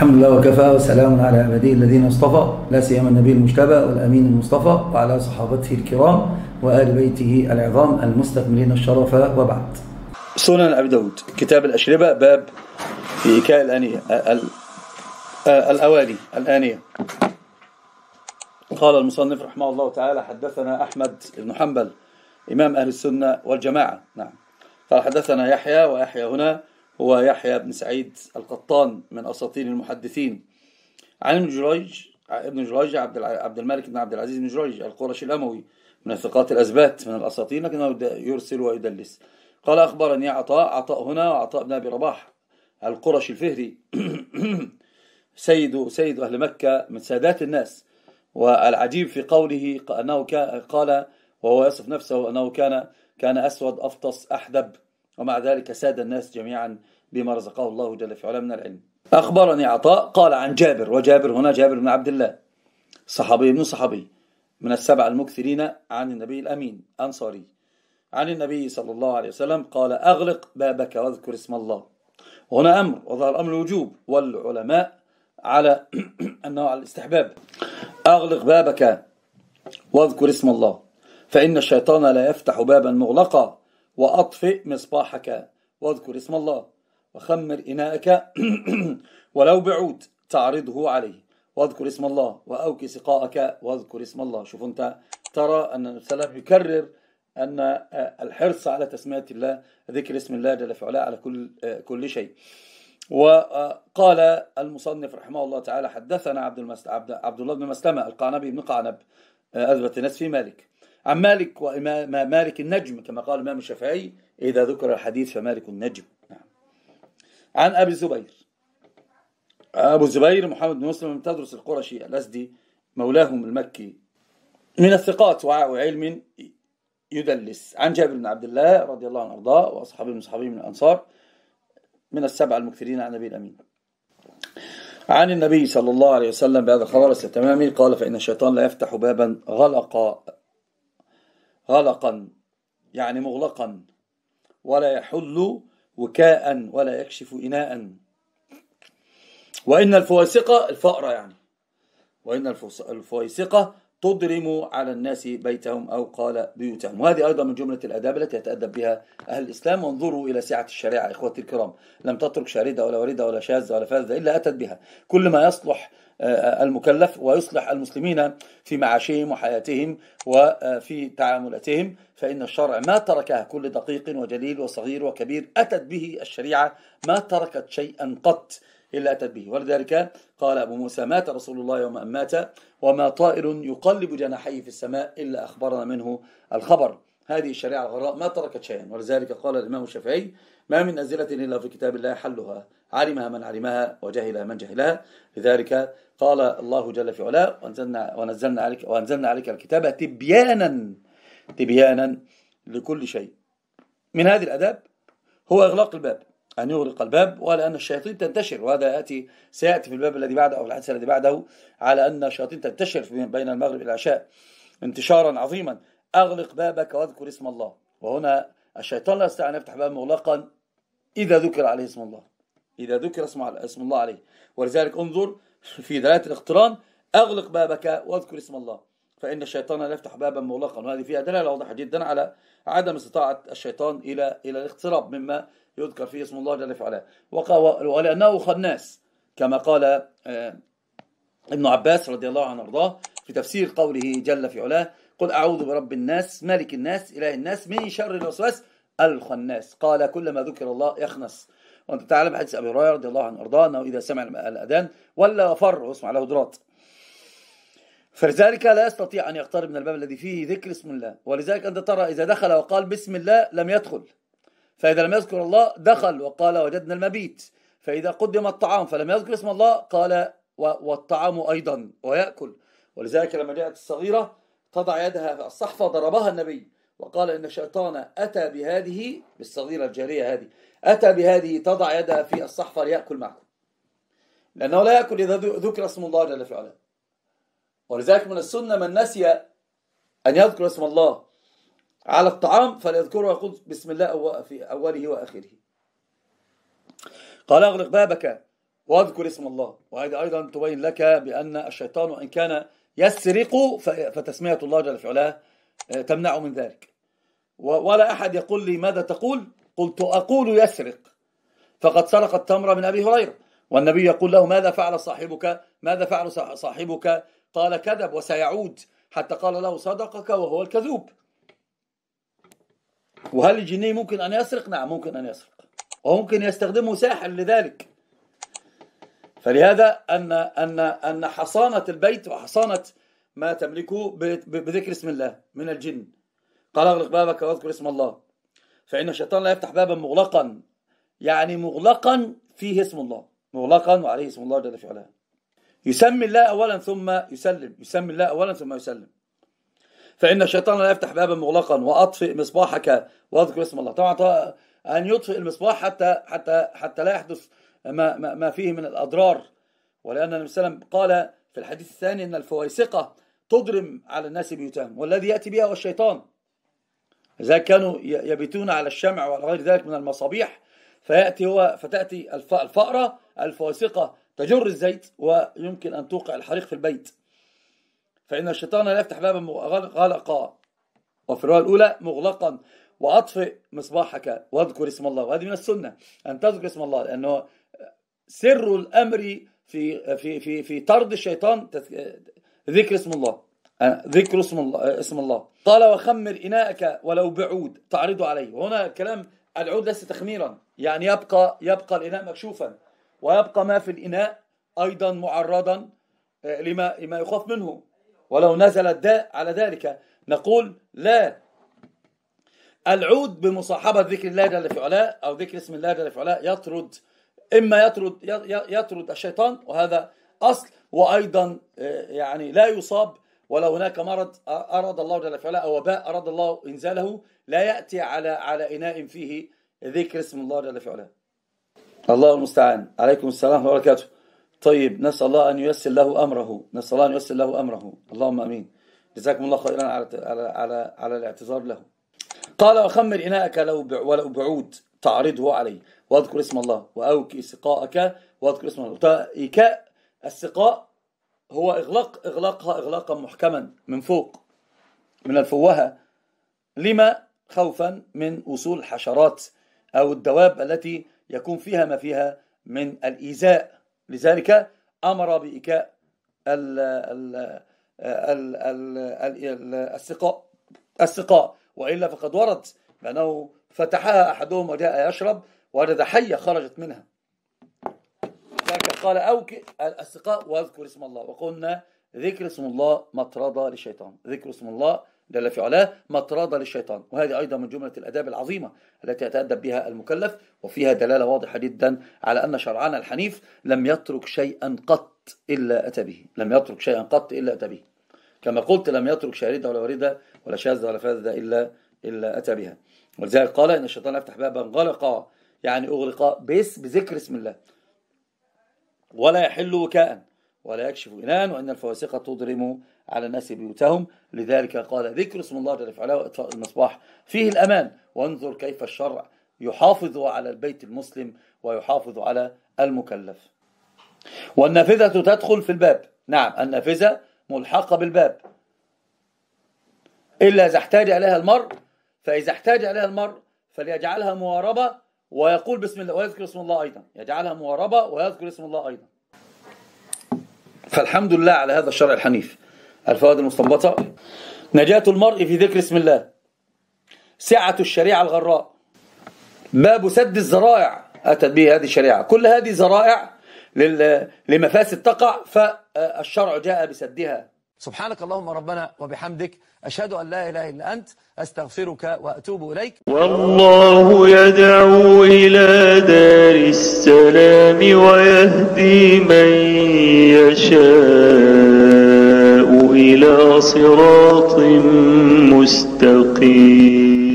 الحمد لله وكفى وسلام على عباده الذين اصطفى لا سيما النبي المجتبى والامين المصطفى وعلى صحابته الكرام وال بيته العظام المستكملين الشرف وبعد. سنن ابي داود كتاب الاشربه باب في ايكاء الانيه الاواني الانيه. قال المصنف رحمه الله تعالى حدثنا احمد بن حنبل امام اهل السنه والجماعه نعم قال حدثنا يحيى ويحيى هنا هو يحيى بن سعيد القطان من أساطير المحدثين عن ابن جريج ابن جريج عبد عبد الملك بن عبد العزيز بن جريج القرشي الأموي من الثقات الأثبات من الأساطير لكنه يرسل ويدلس قال أخبرني عطاء عطاء هنا وعطاء بن أبي رباح القرشي الفهري سيد سيد أهل مكة من سادات الناس والعجيب في قوله أنه قال وهو يصف نفسه أنه كان كان أسود أفطس أحدب ومع ذلك ساد الناس جميعا بما رزقه الله جل في علاه من العلم أخبرني عطاء قال عن جابر وجابر هنا جابر بن عبد الله صحابي ابن صحابي من السبع المكثرين عن النبي الأمين أنصاري عن النبي صلى الله عليه وسلم قال أغلق بابك واذكر اسم الله هنا أمر وظهر أمر الوجوب والعلماء على أنه على الاستحباب أغلق بابك واذكر اسم الله فإن الشيطان لا يفتح بابا مغلقا وأطفئ مصباحك واذكر اسم الله وخمر إناءك ولو بعود تعرضه عليه واذكر اسم الله وأوكي سقاءك واذكر اسم الله شوف أنت ترى أن السلام يكرر أن آه، الحرص على تسمية الله ذكر اسم الله جل فعلا على كل آه، كل شيء وقال آه، المصنف رحمه الله تعالى حدثنا عبد, عبد, عبد الله بن مسلمة القعنبي بن قعنب أذبت الناس في مالك عن مالك وإمام مالك النجم كما قال الإمام الشافعي إذا ذكر الحديث فمالك النجم نعم. عن أبي الزبير أبو الزبير محمد بن مسلم تدرس القرشي الأسدي مولاهم المكي من الثقات وعلم يدلس عن جابر بن عبد الله رضي الله عنه وأرضاه وأصحابه من صحابه من الأنصار من السبعة المكثرين عن النبي الأمين عن النبي صلى الله عليه وسلم بهذا الخبر تمامي قال فإن الشيطان لا يفتح بابا غلق غلقا يعني مغلقا ولا يحل وكاء ولا يكشف إناء وإن الفويسقة الفأرة يعني وإن الفويسقة تضرم على الناس بيتهم أو قال بيوتهم وهذه أيضا من جملة الأداب التي يتأدب بها أهل الإسلام وانظروا إلى سعة الشريعة إخوتي الكرام لم تترك شاردة ولا وريدة ولا شاذة ولا فاذة إلا أتت بها كل ما يصلح آه، آه، المكلف ويصلح المسلمين في معاشهم وحياتهم وفي تعاملاتهم فإن الشرع ما تركها كل دقيق وجليل وصغير وكبير أتت به الشريعة ما تركت شيئا قط إلا أتت به ولذلك قال أبو موسى مات رسول الله يوم أن مات وما طائر يقلب جناحيه في السماء إلا أخبرنا منه الخبر هذه الشريعة الغراء ما تركت شيئا ولذلك قال الإمام الشافعي ما من نزلة إلا في كتاب الله حلها علمها من علمها وجهلها من جهلها لذلك قال الله جل في علاه وأنزلنا, ونزلنا عليك, وأنزلنا عليك الكتاب تبيانا تبيانا لكل شيء من هذه الأداب هو إغلاق الباب أن يغلق الباب ولأن الشياطين تنتشر وهذا يأتي سيأتي في الباب الذي بعده أو الحديث الذي بعده على أن الشياطين تنتشر بين المغرب والعشاء انتشارا عظيما أغلق بابك واذكر اسم الله وهنا الشيطان لا يستطيع أن يفتح بابا مغلقا إذا ذكر عليه اسم الله إذا ذكر اسم الله عليه ولذلك انظر في دلالة الاقتران أغلق بابك واذكر اسم الله فإن الشيطان لا يفتح بابا مغلقا وهذه فيها دلالة واضحة جدا على عدم استطاعة الشيطان إلى إلى الاقتراب مما يذكر فيه اسم الله جل وعلا ولأنه خناس كما قال آه، ابن عباس رضي الله عنه وارضاه في تفسير قوله جل في علاه قل أعوذ برب الناس ملك الناس إله الناس من شر الوسواس الخناس قال كلما ذكر الله يخنس وأنت تعلم حديث أبي هريرة رضي الله عنه وارضاه أنه إذا سمع الأذان ولا فر واسمع له درات فلذلك لا يستطيع أن يقترب من الباب الذي فيه ذكر اسم الله ولذلك أنت ترى إذا دخل وقال بسم الله لم يدخل فإذا لم يذكر الله دخل وقال وجدنا المبيت فإذا قدم الطعام فلم يذكر اسم الله قال والطعام أيضا ويأكل ولذلك لما جاءت الصغيرة تضع يدها في الصحفة ضربها النبي وقال إن الشيطان أتى بهذه بالصغيرة الجارية هذه أتى بهذه تضع يدها في الصحفة ليأكل معكم لأنه لا يأكل إذا ذكر اسم الله جل في علاه ولذلك من السنة من نسي أن يذكر اسم الله على الطعام فليذكره ويقول بسم الله في أوله وآخره قال أغلق بابك واذكر اسم الله وهذه أيضا تبين لك بأن الشيطان وإن كان يسرق فتسمية الله جل في آه، تمنع من ذلك ولا أحد يقول لي ماذا تقول قلت أقول يسرق فقد سرق التمر من أبي هريرة والنبي يقول له ماذا فعل صاحبك ماذا فعل صاحبك قال كذب وسيعود حتى قال له صدقك وهو الكذوب وهل الجني ممكن أن يسرق نعم ممكن أن يسرق وممكن يستخدمه ساحر لذلك فلهذا أن, أن, أن حصانة البيت وحصانة ما تملكه بذكر اسم الله من الجن قال اغلق بابك واذكر اسم الله فإن الشيطان لا يفتح بابا مغلقا يعني مغلقا فيه اسم الله مغلقا وعليه اسم الله جل في علاه يسمي الله أولا ثم يسلم يسمي الله أولا ثم يسلم فإن الشيطان لا يفتح بابا مغلقا وأطفئ مصباحك واذكر اسم الله طبعا أن يطفئ المصباح حتى حتى حتى لا يحدث ما ما فيه من الأضرار ولأن النبي صلى الله عليه وسلم قال في الحديث الثاني أن الفويسقة تضرم على الناس بيوتهم والذي يأتي بها هو الشيطان إذا كانوا يبيتون على الشمع وعلى غير ذلك من المصابيح فيأتي هو فتأتي الفأرة الفاسقة تجر الزيت ويمكن أن توقع الحريق في البيت فإن الشيطان لا يفتح بابا غلقا وفي الرواية الأولى مغلقا وأطفئ مصباحك واذكر اسم الله وهذه من السنة أن تذكر اسم الله لأنه سر الأمر في في في في طرد الشيطان ذكر اسم الله ذكر اسم الله اسم الله قال وخمر إناءك ولو بعود تعرض عليه وهنا كلام العود ليس تخميرا يعني يبقى يبقى الإناء مكشوفا ويبقى ما في الإناء أيضا معرضا آه، لما لما يخاف منه ولو نزل الداء على ذلك نقول لا العود بمصاحبة ذكر الله جل في علاه أو ذكر اسم الله جل في علاه يطرد إما يطرد يطرد الشيطان وهذا أصل وأيضا آه، يعني لا يصاب ولا هناك مرض أراد الله جل وعلا أو وباء أراد الله إنزاله لا يأتي على على إناء فيه ذكر اسم الله جل وعلا الله المستعان عليكم السلام وبركاته طيب نسأل الله أن ييسر له أمره نسأل الله أن ييسر له أمره اللهم أمين جزاكم الله خيرا على على على, على الاعتذار له قال وخمر إناءك لو ولو بعود تعرضه عليه واذكر اسم الله وأوكي سقاءك واذكر اسم الله طيب، إيكاء السقاء هو إغلاق إغلاقها إغلاقا محكما من فوق من الفوهة لما خوفا من وصول الحشرات أو الدواب التي يكون فيها ما فيها من الإيذاء لذلك أمر بإيكاء السقاء السقاء وإلا فقد ورد بأنه فتحها أحدهم وجاء يشرب وجد حية خرجت منها قال أوكئ الاستقاء واذكر اسم الله وقلنا ذكر اسم الله مطردة للشيطان ذكر اسم الله جل في علاه مطرده للشيطان وهذه ايضا من جمله الاداب العظيمه التي يتادب بها المكلف وفيها دلاله واضحه جدا على ان شرعنا الحنيف لم يترك شيئا قط الا اتى به لم يترك شيئا قط الا اتى به كما قلت لم يترك شارده ولا ورده ولا شاذه ولا فاذه الا الا اتى بها ولذلك قال ان الشيطان يفتح بابا غلقا يعني اغلق بذكر اسم الله ولا يحل وكاء ولا يكشف إناء وأن الفواسق تضرم على الناس بيوتهم لذلك قال ذكر اسم الله جل وعلا وإطفاء المصباح فيه الأمان وانظر كيف الشرع يحافظ على البيت المسلم ويحافظ على المكلف والنافذة تدخل في الباب نعم النافذة ملحقة بالباب إلا إذا احتاج إليها المرء فإذا احتاج إليها المرء فليجعلها مواربة ويقول بسم الله ويذكر اسم الله أيضا يجعلها مواربة ويذكر اسم الله أيضا فالحمد لله على هذا الشرع الحنيف الفوائد المستنبطة نجاة المرء في ذكر اسم الله سعة الشريعة الغراء باب سد الذرائع أتت به هذه الشريعة كل هذه ذرائع لمفاسد تقع فالشرع جاء بسدها سبحانك اللهم ربنا وبحمدك أشهد أن لا إله إلا أنت أستغفرك وأتوب إليك والله يدعو إلى دار السلام ويهدي من يشاء إلى صراط مستقيم